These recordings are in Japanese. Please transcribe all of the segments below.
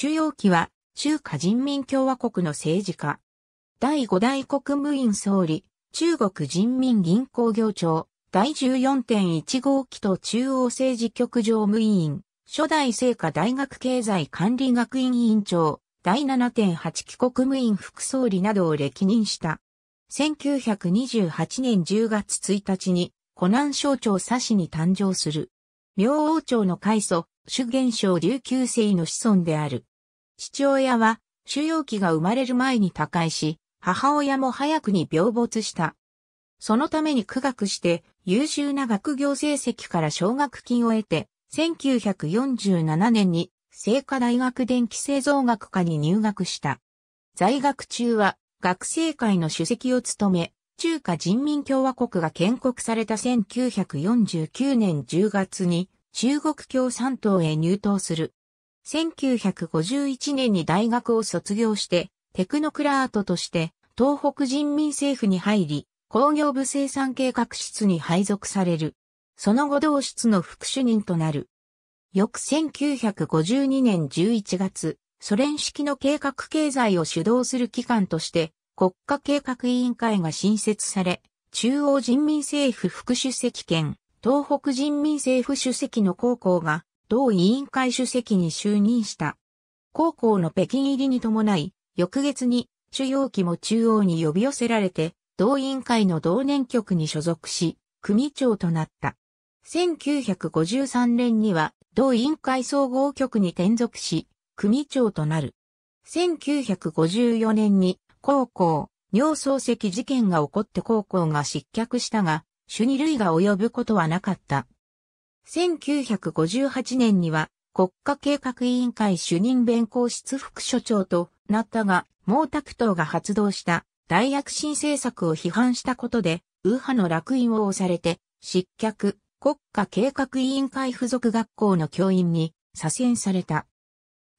主要期は中華人民共和国の政治家。第五代国務院総理、中国人民銀行行長、第14.1号機と中央政治局常務委員、初代聖火大学経済管理学院委員長、第7.8期国務院副総理などを歴任した。1928年10月1日に、湖南省庁佐市に誕生する。明王朝の開祖、主元璋琉球生の子孫である。父親は、主要期が生まれる前に他界し、母親も早くに病没した。そのために苦学して優秀な学業成績から奨学金を得て、1947年に聖火大学電気製造学科に入学した。在学中は学生会の主席を務め、中華人民共和国が建国された1949年10月に中国共産党へ入党する。1951年に大学を卒業して、テクノクラートとして東北人民政府に入り、工業部生産計画室に配属される。その後同室の副主任となる。翌1952年11月、ソ連式の計画経済を主導する機関として、国家計画委員会が新設され、中央人民政府副主席兼東北人民政府主席の高校が、同委員会主席に就任した。高校の北京入りに伴い、翌月に、主要機も中央に呼び寄せられて、同委員会の同年局に所属し、組長となった。1953年には、同委員会総合局に転属し、組長となる。1954年に、高校、尿漱石事件が起こって高校が失脚したが、主に類が及ぶことはなかった。1958年には国家計画委員会主任弁公室副所長となったが、毛沢東が発動した大躍進政策を批判したことで、右派の落印を押されて、失脚、国家計画委員会附属学校の教員に左遷された。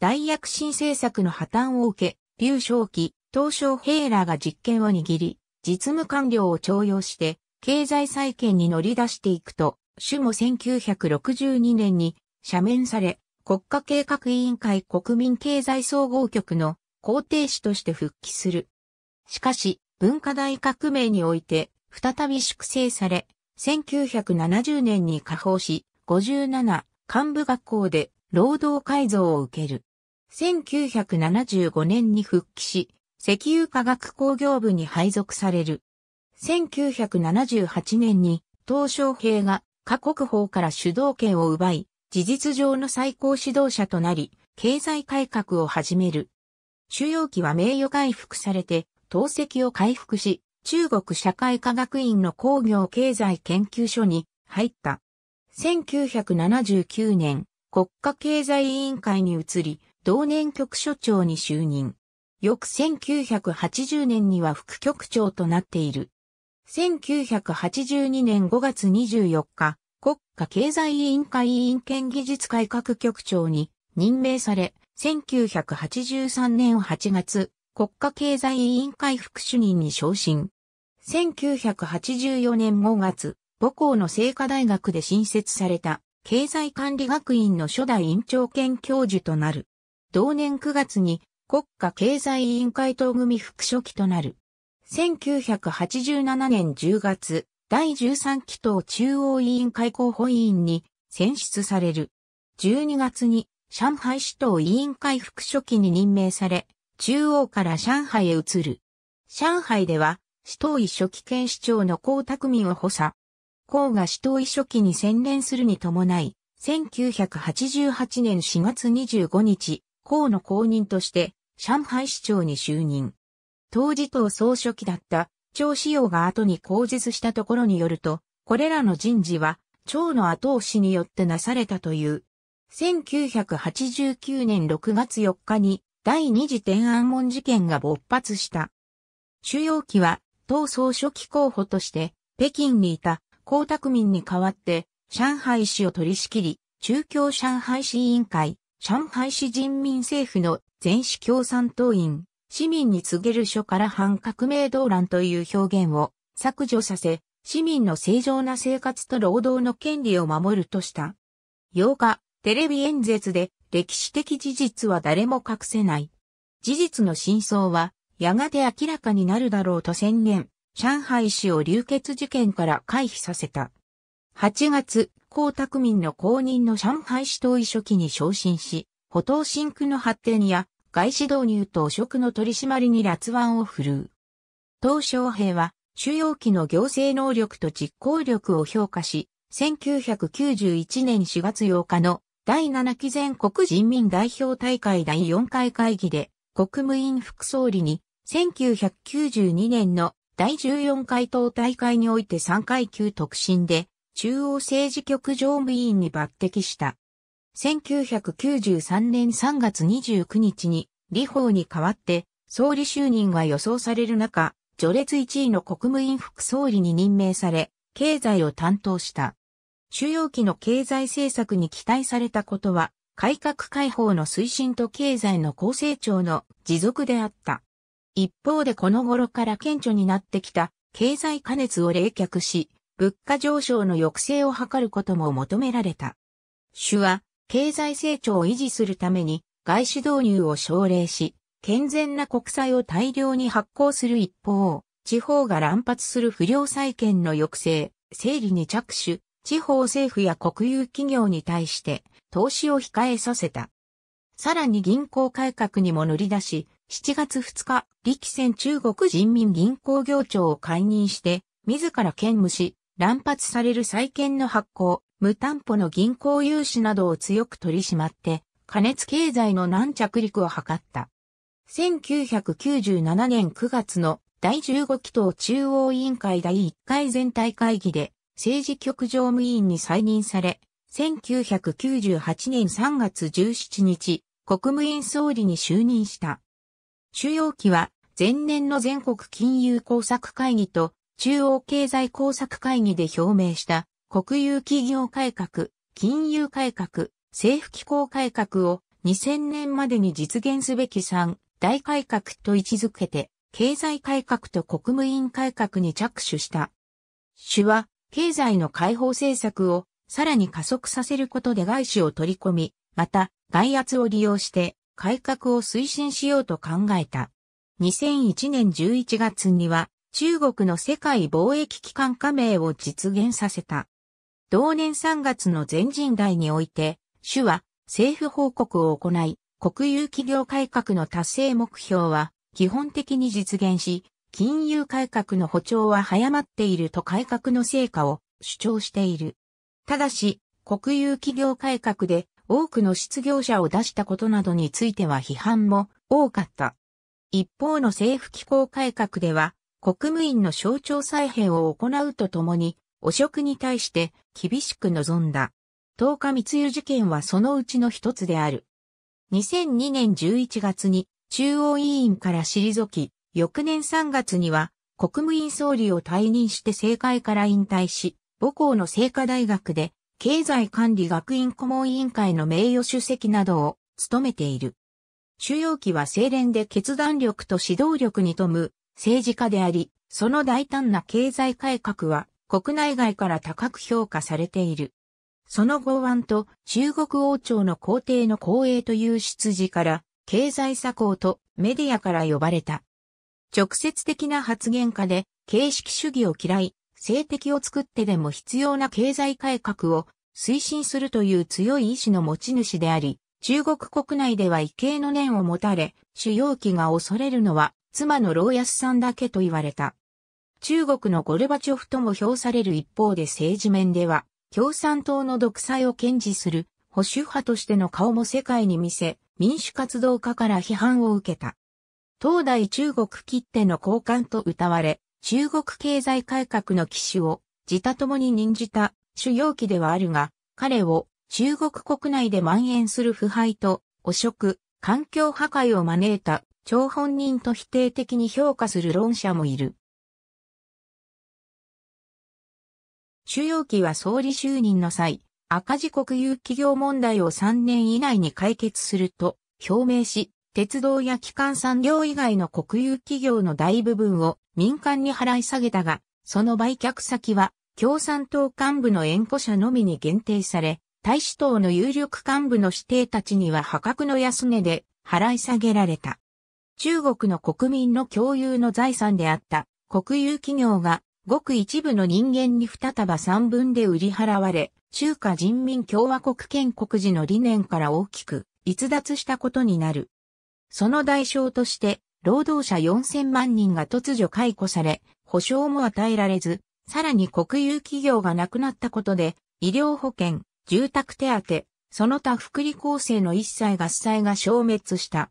大躍進政策の破綻を受け、劉少奇、東小平らが実権を握り、実務官僚を徴用して、経済再建に乗り出していくと、主も1962年に赦免され、国家計画委員会国民経済総合局の皇帝史として復帰する。しかし、文化大革命において、再び粛清され、1970年に下放し、57幹部学校で労働改造を受ける。1975年に復帰し、石油化学工業部に配属される。1978年に、東昇平が、各国法から主導権を奪い、事実上の最高指導者となり、経済改革を始める。主要期は名誉回復されて、党籍を回復し、中国社会科学院の工業経済研究所に入った。1979年、国家経済委員会に移り、同年局所長に就任。翌1980年には副局長となっている。1982年5月24日、国家経済委員会委員兼技術改革局長に任命され、1983年8月、国家経済委員会副主任に昇進。1984年5月、母校の聖火大学で新設された経済管理学院の初代院長兼教授となる。同年9月に国家経済委員会党組副書記となる。1987年10月、第13期党中央委員会候補委員に選出される。12月に上海市党委員会副書記に任命され、中央から上海へ移る。上海では、市党委書記兼市長の江沢民を補佐。江が市党委書記に専念するに伴い、1988年4月25日、江の公認として、上海市長に就任。当時党総書記だった、張紫陽が後に口述したところによると、これらの人事は、張の後押しによってなされたという。1989年6月4日に、第二次天安門事件が勃発した。主要期は、党総書記候補として、北京にいた、江沢民に代わって、上海市を取り仕切り、中共上海市委員会、上海市人民政府の全市共産党員、市民に告げる書から反革命動乱という表現を削除させ、市民の正常な生活と労働の権利を守るとした。8日、テレビ演説で歴史的事実は誰も隠せない。事実の真相はやがて明らかになるだろうと宣言、上海市を流血事件から回避させた。8月、江沢民の公認の上海市党委書記に昇進し、歩道新区の発展や外資導入と汚職の取り締まりに辣腕を振るう。東小平は、主要期の行政能力と実行力を評価し、1991年4月8日の第7期全国人民代表大会第4回会議で国務院副総理に1992年の第14回党大会において3階級特進で中央政治局常務委員に抜擢した。1993年3月29日に、李鵬に代わって、総理就任が予想される中、序列1位の国務院副総理に任命され、経済を担当した。主要期の経済政策に期待されたことは、改革開放の推進と経済の高成長の持続であった。一方でこの頃から顕著になってきた経済加熱を冷却し、物価上昇の抑制を図ることも求められた。主は経済成長を維持するために外資導入を奨励し、健全な国債を大量に発行する一方、地方が乱発する不良債権の抑制、整理に着手、地方政府や国有企業に対して投資を控えさせた。さらに銀行改革にも乗り出し、7月2日、力戦中国人民銀行行長を解任して、自ら兼務し、乱発される債権の発行、無担保の銀行融資などを強く取り締まって、加熱経済の軟着陸を図った。1997年9月の第15期党中央委員会第1回全体会議で政治局常務委員に再任され、1998年3月17日、国務院総理に就任した。主要期は前年の全国金融工作会議と中央経済工作会議で表明した国有企業改革、金融改革、政府機構改革を2000年までに実現すべき3大改革と位置づけて、経済改革と国務院改革に着手した。主は、経済の解放政策をさらに加速させることで外資を取り込み、また外圧を利用して改革を推進しようと考えた。2001年11月には中国の世界貿易機関加盟を実現させた。同年3月の全人代において、主は政府報告を行い、国有企業改革の達成目標は基本的に実現し、金融改革の補調は早まっていると改革の成果を主張している。ただし、国有企業改革で多くの失業者を出したことなどについては批判も多かった。一方の政府機構改革では、国務院の省庁再編を行うとともに、汚職に対して厳しく臨んだ。10日密輸事件はそのうちの一つである。2002年11月に中央委員から退き、翌年3月には国務院総理を退任して政界から引退し、母校の聖火大学で経済管理学院顧問委員会の名誉主席などを務めている。主要期は清廉で決断力と指導力に富む政治家であり、その大胆な経済改革は国内外から高く評価されている。その豪腕と中国王朝の皇帝の光栄という出自から、経済作法とメディアから呼ばれた。直接的な発言家で、形式主義を嫌い、政敵を作ってでも必要な経済改革を推進するという強い意志の持ち主であり、中国国内では異形の念を持たれ、主要機が恐れるのは妻の老安さんだけと言われた。中国のゴルバチョフとも評される一方で政治面では、共産党の独裁を堅持する保守派としての顔も世界に見せ、民主活動家から批判を受けた。当代中国切手の交換と謳われ、中国経済改革の機種を自他共に任じた主要機ではあるが、彼を中国国内で蔓延する腐敗と汚職、環境破壊を招いた張本人と否定的に評価する論者もいる。主要期は総理就任の際、赤字国有企業問題を3年以内に解決すると表明し、鉄道や基幹産業以外の国有企業の大部分を民間に払い下げたが、その売却先は共産党幹部の縁故者のみに限定され、大使党の有力幹部の指定たちには破格の安値で払い下げられた。中国の国民の共有の財産であった国有企業がごく一部の人間に二束三分で売り払われ、中華人民共和国建国時の理念から大きく逸脱したことになる。その代償として、労働者4000万人が突如解雇され、保障も与えられず、さらに国有企業がなくなったことで、医療保険、住宅手当、その他福利厚生の一切合切が消滅した。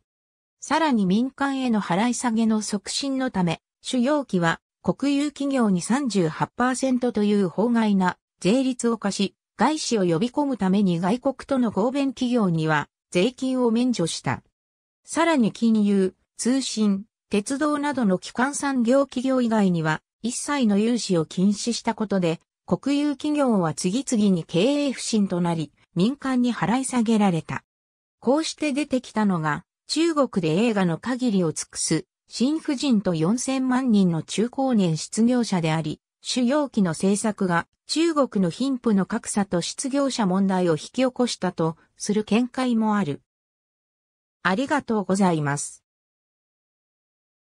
さらに民間への払い下げの促進のため、主要期は国有企業に38%という法外な税率を課し、外資を呼び込むために外国との合弁企業には税金を免除した。さらに金融、通信、鉄道などの基幹産業企業以外には一切の融資を禁止したことで、国有企業は次々に経営不振となり、民間に払い下げられた。こうして出てきたのが、中国で映画の限りを尽くす新婦人と4000万人の中高年失業者であり、主要期の政策が中国の貧富の格差と失業者問題を引き起こしたとする見解もある。ありがとうございます。